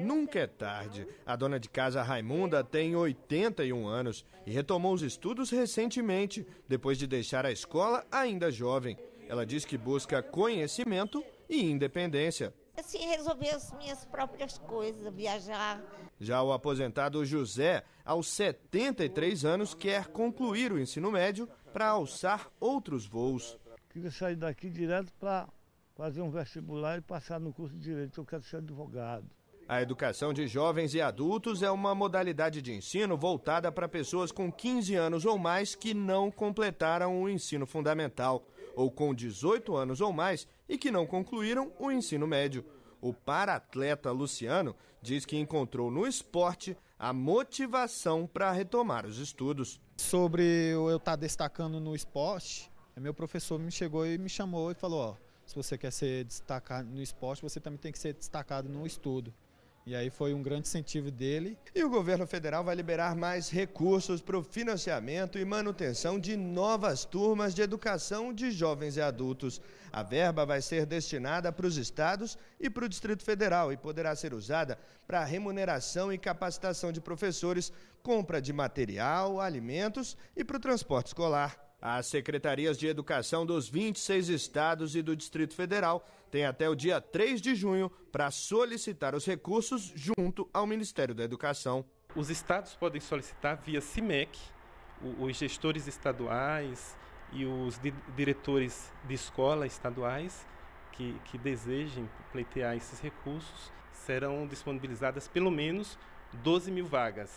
Nunca é tarde. A dona de casa Raimunda tem 81 anos e retomou os estudos recentemente, depois de deixar a escola ainda jovem. Ela diz que busca conhecimento e independência assim, resolver as minhas próprias coisas, viajar. Já o aposentado José, aos 73 anos, quer concluir o ensino médio para alçar outros voos. Queria sair daqui direto para fazer um vestibular e passar no curso de direito. Eu quero ser advogado. A educação de jovens e adultos é uma modalidade de ensino voltada para pessoas com 15 anos ou mais que não completaram o ensino fundamental, ou com 18 anos ou mais e que não concluíram o ensino médio. O paratleta Luciano diz que encontrou no esporte a motivação para retomar os estudos. Sobre eu estar tá destacando no esporte, é, meu professor me chegou e me chamou e falou: ó, se você quer ser destacado no esporte, você também tem que ser destacado no estudo. E aí foi um grande incentivo dele. E o governo federal vai liberar mais recursos para o financiamento e manutenção de novas turmas de educação de jovens e adultos. A verba vai ser destinada para os estados e para o Distrito Federal e poderá ser usada para remuneração e capacitação de professores, compra de material, alimentos e para o transporte escolar. As secretarias de educação dos 26 estados e do Distrito Federal têm até o dia 3 de junho para solicitar os recursos junto ao Ministério da Educação. Os estados podem solicitar via CIMEC, os gestores estaduais e os diretores de escola estaduais que, que desejem pleitear esses recursos serão disponibilizadas pelo menos 12 mil vagas.